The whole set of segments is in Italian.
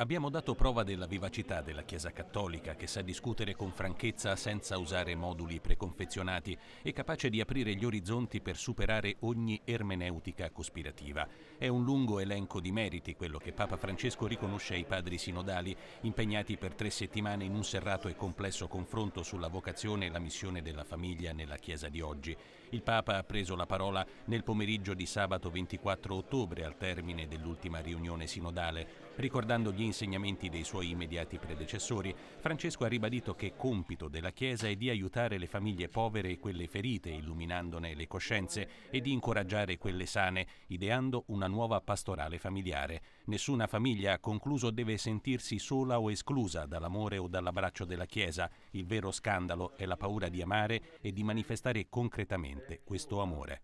Abbiamo dato prova della vivacità della Chiesa Cattolica che sa discutere con franchezza senza usare moduli preconfezionati e capace di aprire gli orizzonti per superare ogni ermeneutica cospirativa. È un lungo elenco di meriti quello che Papa Francesco riconosce ai padri sinodali impegnati per tre settimane in un serrato e complesso confronto sulla vocazione e la missione della famiglia nella Chiesa di oggi. Il Papa ha preso la parola nel pomeriggio di sabato 24 ottobre al termine dell'ultima riunione sinodale, ricordando gli insegnamenti dei suoi immediati predecessori, Francesco ha ribadito che compito della Chiesa è di aiutare le famiglie povere e quelle ferite, illuminandone le coscienze, e di incoraggiare quelle sane, ideando una nuova pastorale familiare. Nessuna famiglia, ha concluso, deve sentirsi sola o esclusa dall'amore o dall'abbraccio della Chiesa. Il vero scandalo è la paura di amare e di manifestare concretamente questo amore.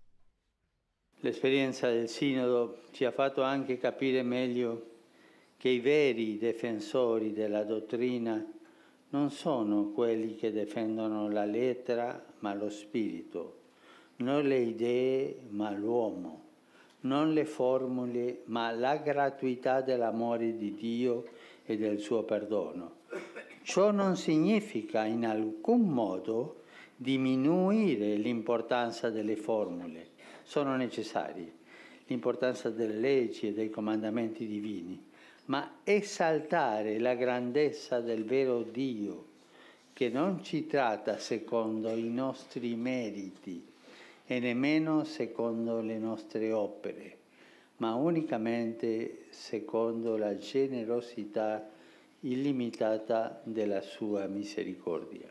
L'esperienza del Sinodo ci ha fatto anche capire meglio che i veri difensori della dottrina non sono quelli che difendono la lettera ma lo spirito, non le idee ma l'uomo, non le formule ma la gratuità dell'amore di Dio e del suo perdono. Ciò non significa in alcun modo diminuire l'importanza delle formule, sono necessarie, l'importanza delle leggi e dei comandamenti divini, ma esaltare la grandezza del vero Dio, che non ci tratta secondo i nostri meriti e nemmeno secondo le nostre opere, ma unicamente secondo la generosità illimitata della sua misericordia.